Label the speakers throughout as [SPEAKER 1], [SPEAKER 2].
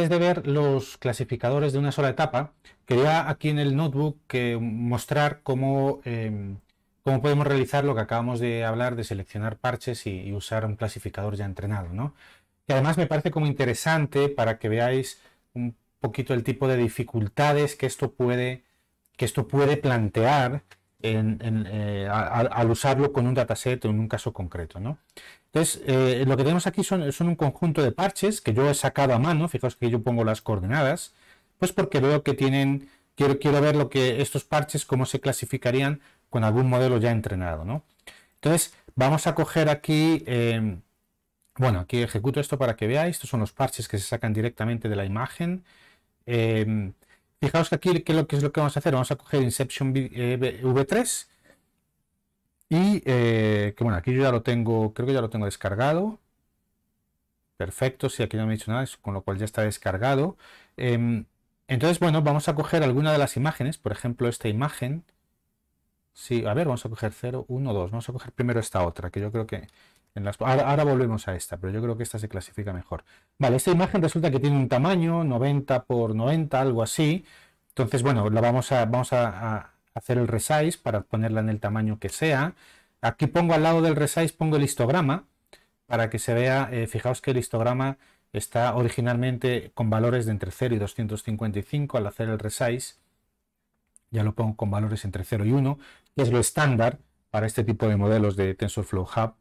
[SPEAKER 1] antes de ver los clasificadores de una sola etapa, quería aquí en el notebook eh, mostrar cómo, em, cómo podemos realizar lo que acabamos de hablar de seleccionar parches y, usar un clasificador ya entrenado, ¿no? Que además me parece como interesante para que veáis un poquito el tipo de dificultades que esto puede, que esto puede plantear en, en, eh, al, usarlo con un dataset o en un caso concreto, ¿no? Entonces, eh, lo que tenemos aquí son, un conjunto de parches que yo he sacado a mano. Fijaos que yo pongo las coordenadas, pues porque veo que tienen. Quiero, quiero ver lo que estos parches, cómo se clasificarían con algún modelo ya entrenado, ¿no? Entonces, vamos a coger aquí. Em, bueno, aquí ejecuto esto para que veáis. Estos son los parches que se sacan directamente de la imagen. Em, fijaos que aquí, ¿qué es lo que vamos a hacer? Vamos a coger Inception V3 eh, y eh, que bueno, aquí yo ya lo tengo, creo que ya lo tengo descargado. Perfecto, si sí, aquí no me he dicho nada, con lo cual ya está descargado. Em, entonces, bueno, vamos a coger alguna de las imágenes, por ejemplo, esta imagen. Sí, a ver, vamos a coger 0, 1, 2. Vamos a coger primero esta otra, que yo creo que... En ahora, volvemos a esta, pero yo creo que esta se clasifica mejor. Vale, esta imagen resulta que tiene un tamaño 90 por 90, algo así. Entonces, bueno, la vamos a, vamos a hacer el resize para ponerla en el tamaño que sea. Aquí pongo al lado del resize, pongo el histograma para que se vea, eh, fijaos que el histograma está originalmente con valores de entre 0 y 255 al hacer el resize. Ya lo pongo con valores entre 0 y 1, que es lo estándar para este tipo de modelos de TensorFlow Hub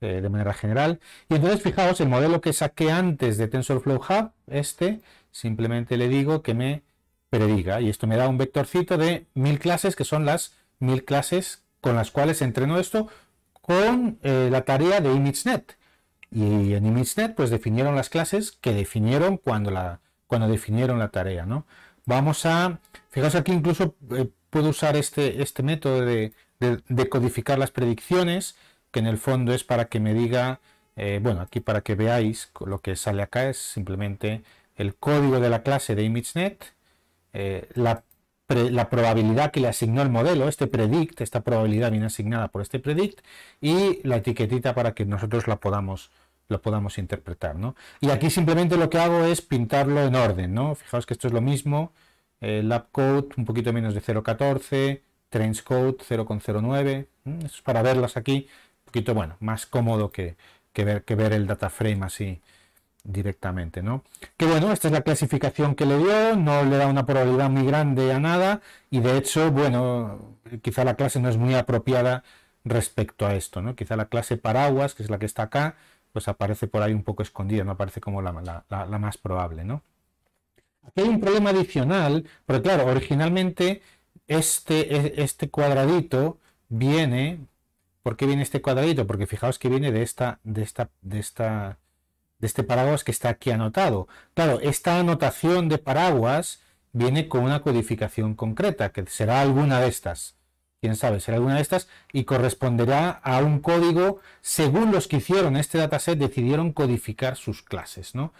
[SPEAKER 1] eh, de manera general. Y entonces fijaos, el modelo que saqué antes de TensorFlow Hub, este, simplemente le digo que me prediga. Y esto me da un vectorcito de mil clases, que son las mil clases con las cuales entreno esto con eh, la tarea de ImageNet. Y en ImageNet pues definieron las clases que definieron cuando, la, cuando definieron la tarea. ¿no? Vamos a, fijaos aquí incluso eh, puedo usar este, este método de, codificar las predicciones, que en el fondo es para que me diga, eh, bueno, aquí para que veáis lo que sale acá es simplemente el código de la clase de ImageNet eh, la, probabilidad que le asignó el modelo, este predict, esta probabilidad viene asignada por este predict, y la etiquetita para que nosotros la podamos lo podamos interpretar, ¿no? Y aquí simplemente lo que hago es pintarlo en orden, ¿no? Fijaos que esto es lo mismo, eh, code un poquito menos de 0.14, Trench 0.09. es para verlas aquí. Un poquito, bueno, más cómodo que, ver, que ver el data frame así directamente, ¿no? Que bueno, esta es la clasificación que le dio, no le da una probabilidad muy grande a nada y de hecho, bueno, quizá la clase no es muy apropiada respecto a esto, ¿no? Quizá la clase paraguas, que es la que está acá, pues aparece por ahí un poco escondida, no aparece como la, más probable, ¿no? Aquí hay un problema adicional, pero claro, originalmente este, este cuadradito viene, ¿por qué viene este cuadradito? Porque fijaos que viene de esta, de esta, de esta de este paraguas que está aquí anotado. Claro, esta anotación de paraguas viene con una codificación concreta, que será alguna de estas. Quién sabe, será alguna de estas y corresponderá a un código según los que hicieron este dataset decidieron codificar sus clases, ¿no?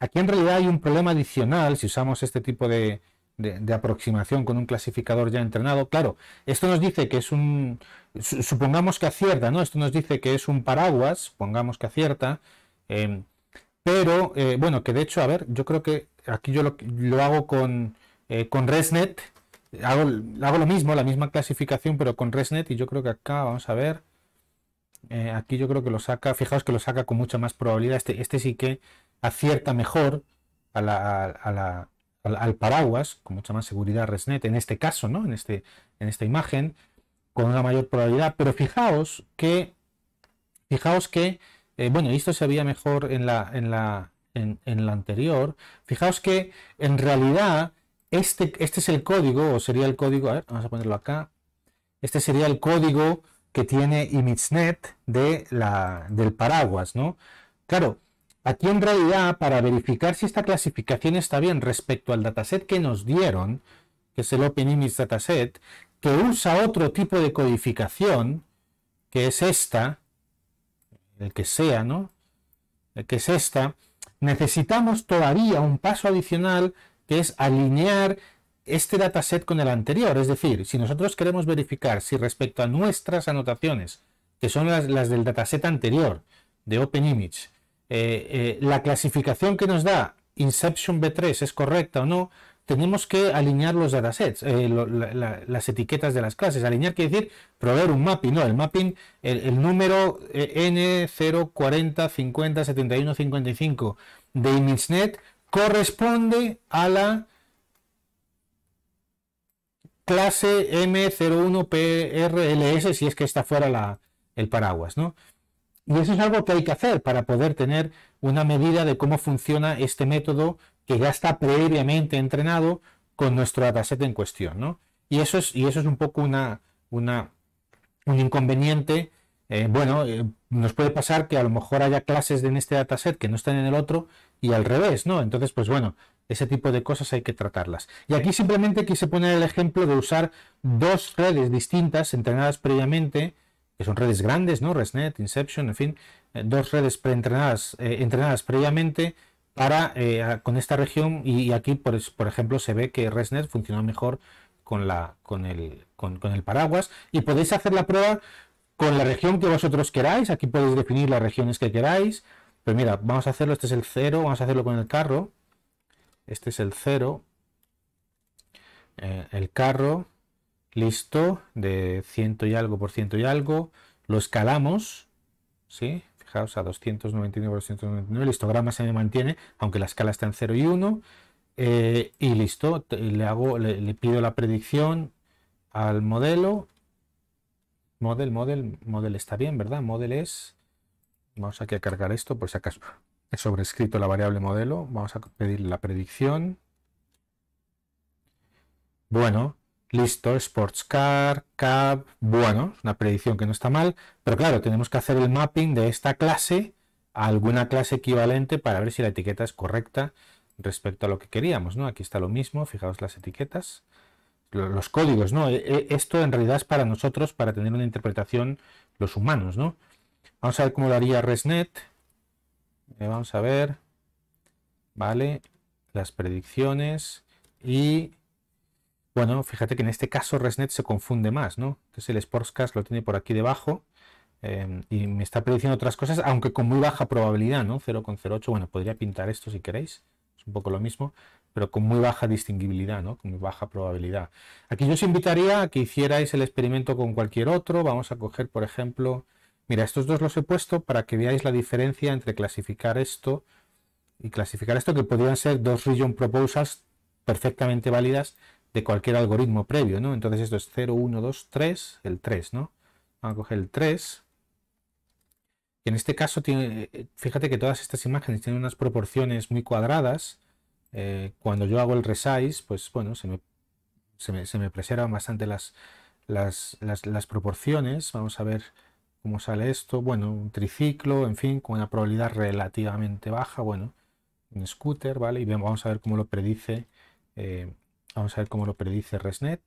[SPEAKER 1] Aquí en realidad hay un problema adicional si usamos este tipo de, de, aproximación con un clasificador ya entrenado. Claro, esto nos dice que es un... Supongamos que acierta, ¿no? Esto nos dice que es un paraguas, supongamos que acierta, Em, pero, eh, bueno, que de hecho, a ver, yo creo que aquí yo lo, lo hago con, eh, con ResNet. Hago, lo mismo, la misma clasificación, pero con ResNet. Y yo creo que acá, vamos a ver. Eh, aquí yo creo que lo saca, fijaos que lo saca con mucha más probabilidad. Este, este sí que acierta mejor al, al, paraguas, con mucha más seguridad ResNet, en este caso, ¿no? En, este, en esta imagen, con una mayor probabilidad. Pero fijaos que, fijaos que eh, bueno, esto se veía mejor en la, en, la, en, la anterior. Fijaos que en realidad este, este es el código, o sería el código, a ver, vamos a ponerlo acá. Este sería el código que tiene ImageNet de la, del paraguas, ¿no? Claro, aquí en realidad para verificar si esta clasificación está bien respecto al dataset que nos dieron, que es el Open Dataset, que usa otro tipo de codificación, que es esta, el que sea, ¿no? El que es esta, necesitamos todavía un paso adicional que es alinear este dataset con el anterior. Es decir, si nosotros queremos verificar si respecto a nuestras anotaciones, que son las, del dataset anterior de OpenImage, Image, eh, eh, la clasificación que nos da Inception v 3 es correcta o no, tenemos que alinear los datasets, eh, las etiquetas de las clases. Alinear quiere decir proveer un mapping, ¿no? El mapping, el, número eh, n 040507155 de ImageNet corresponde a la clase M01PRLS si es que está fuera la, el paraguas, ¿no? Y eso es algo que hay que hacer para poder tener una medida de cómo funciona este método que ya está previamente entrenado con nuestro dataset en cuestión, ¿no? Y eso es, y eso es un poco una, un inconveniente. Eh, bueno, eh, nos puede pasar que a lo mejor haya clases en este dataset que no están en el otro y al revés, ¿no? Entonces, pues bueno, ese tipo de cosas hay que tratarlas. Y aquí simplemente quise poner el ejemplo de usar dos redes distintas entrenadas previamente, que son redes grandes, ¿no? ResNet, Inception, en fin, eh, dos redes preentrenadas entrenadas previamente para eh, con esta región y, aquí por, ejemplo se ve que ResNet funciona mejor con, el, paraguas y podéis hacer la prueba con la región que vosotros queráis, aquí podéis definir las regiones que queráis, pero mira, vamos a hacerlo, este es el cero, vamos a hacerlo con el carro, este es el cero, eh, el carro, listo, de ciento y algo por ciento y algo, lo escalamos, ¿sí? a 299 El histograma se me mantiene, aunque la escala está en 0 y 1. Eh, y listo, le, hago, le, pido la predicción al modelo. Model, model, model está bien, ¿verdad? Model es... Vamos aquí a cargar esto por si acaso. He sobrescrito la variable modelo. Vamos a pedir la predicción. Bueno, Listo, Sports Car, Cab, bueno, es una predicción que no está mal, pero claro, tenemos que hacer el mapping de esta clase a alguna clase equivalente para ver si la etiqueta es correcta respecto a lo que queríamos, ¿no? Aquí está lo mismo, fijaos las etiquetas, los códigos, ¿no? E, e, esto en realidad es para nosotros, para tener una interpretación los humanos, ¿no? Vamos a ver cómo lo haría ResNet. Eh, vamos a ver, ¿vale? Las predicciones y bueno, fíjate que en este caso ResNet se confunde más, ¿no? Entonces el Sportscast lo tiene por aquí debajo em, y me está prediciendo otras cosas, aunque con muy baja probabilidad, ¿no? 0,08, bueno, podría pintar esto si queréis, es un poco lo mismo, pero con muy baja distinguibilidad, ¿no? Con muy baja probabilidad. Aquí yo os invitaría a que hicierais el experimento con cualquier otro, vamos a coger, por ejemplo, mira, estos dos los he puesto para que veáis la diferencia entre clasificar esto y clasificar esto, que podrían ser dos region proposals perfectamente válidas de cualquier algoritmo previo, ¿no? Entonces esto es 0, 1, 2, 3, el 3, ¿no? Vamos a coger el 3. en este caso, tiene, fíjate que todas estas imágenes tienen unas proporciones muy cuadradas. Eh, cuando yo hago el resize, pues bueno, se me, se preservan bastante las, proporciones. Vamos a ver cómo sale esto. Bueno, un triciclo, en fin, con una probabilidad relativamente baja. Bueno, un scooter, ¿vale? Y vamos a ver cómo lo predice eh, Vamos a ver cómo lo predice Resnet.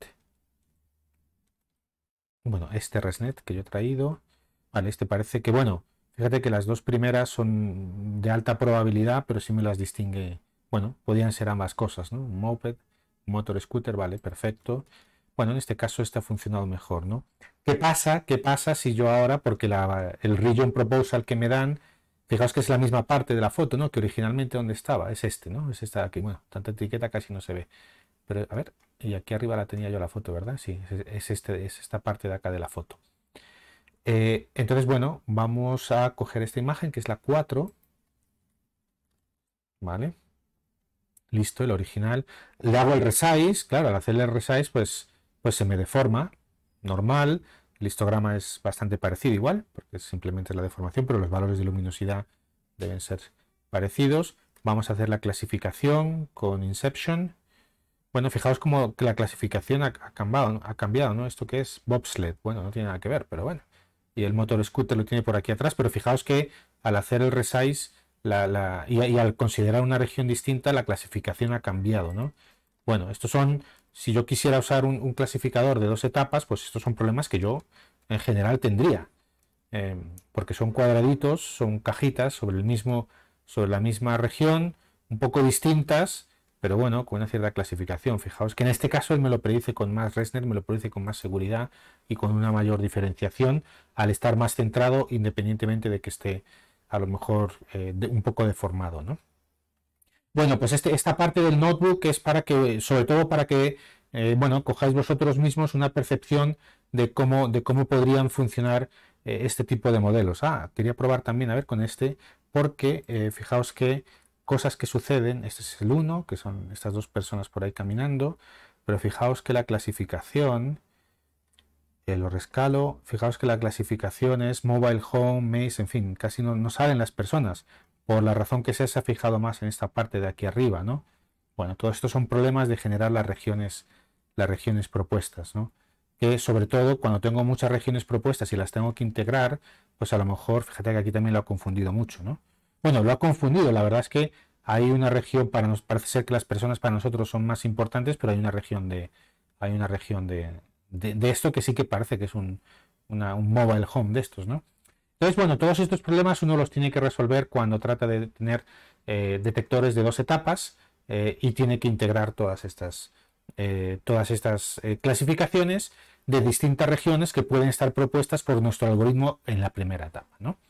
[SPEAKER 1] Bueno, este Resnet que yo he traído. Vale, este parece que, bueno, fíjate que las dos primeras son de alta probabilidad, pero si me las distingue. Bueno, podían ser ambas cosas, ¿no? Un moped, un motor scooter, vale, perfecto. Bueno, en este caso este ha funcionado mejor, ¿no? ¿Qué pasa? ¿Qué pasa si yo ahora, porque el region proposal que me dan, fijaos que es la misma parte de la foto, ¿no? Que originalmente donde estaba, es este, ¿no? Es esta de aquí. Bueno, tanta etiqueta casi no se ve. Pero, a ver, y aquí arriba la tenía yo la foto, ¿verdad? Sí, es, este, es esta parte de acá de la foto. Eh, entonces, bueno, vamos a coger esta imagen que es la 4. ¿Vale? Listo, el original. Le hago el resize. Claro, al hacer el resize, pues, pues se me deforma. Normal. El histograma es bastante parecido igual, porque simplemente es la deformación, pero los valores de luminosidad deben ser parecidos. Vamos a hacer la clasificación con Inception. Bueno, fijaos como que la clasificación ha, cambiado, ¿no? Esto que es bobsled, bueno, no tiene nada que ver, pero bueno. Y el motor scooter lo tiene por aquí atrás, pero fijaos que al hacer el resize y, al considerar una región distinta, la clasificación ha cambiado, ¿no? Bueno, estos son, si yo quisiera usar un, clasificador de dos etapas, pues estos son problemas que yo en general tendría, eh, porque son cuadraditos, son cajitas sobre, el mismo, sobre la misma región, un poco distintas, pero bueno, con una cierta clasificación. Fijaos que en este caso él me lo predice con más Resner, me lo predice con más seguridad y con una mayor diferenciación al estar más centrado independientemente de que esté a lo mejor eh, un poco deformado, ¿no? Bueno, pues este, esta parte del notebook es para que, sobre todo para que, eh, bueno, cojáis vosotros mismos una percepción de cómo, de cómo podrían funcionar eh, este tipo de modelos. Ah, quería probar también, a ver, con este, porque fijaos que cosas que suceden, este es el 1, que son estas dos personas por ahí caminando, pero fijaos que la clasificación, eh, lo rescalo, fijaos que la clasificación es mobile home, maze, en fin, casi no, no salen las personas, por la razón que sea se ha fijado más en esta parte de aquí arriba, ¿no? Bueno, todo esto son problemas de generar las regiones, las regiones propuestas, ¿no? que sobre todo cuando tengo muchas regiones propuestas y las tengo que integrar, pues a lo mejor, fíjate que aquí también lo ha confundido mucho, ¿no? Bueno, lo ha confundido, la verdad es que hay una región para nos parece ser que las personas para nosotros son más importantes, pero hay una región de hay una región de, de, esto que sí que parece que es un, mobile home de estos, ¿no? Entonces, bueno, todos estos problemas uno los tiene que resolver cuando trata de tener eh, detectores de dos etapas eh, y tiene que integrar todas estas, eh, todas estas clasificaciones de distintas regiones que pueden estar propuestas por nuestro algoritmo en la primera etapa. ¿no?